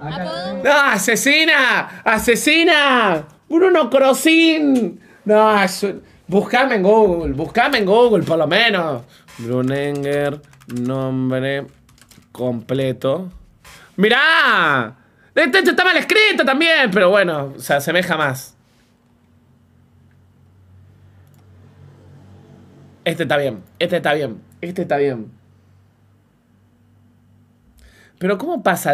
Eh, asesina! ¡Asesina! ¡Bruno Crosin No, buscame en Google, buscame en Google por lo menos. Brunenger, nombre completo. ¡Mirá! Este, este, está mal escrito también, pero bueno, se asemeja más. Este está bien, este está bien, este está bien. Pero ¿cómo pasa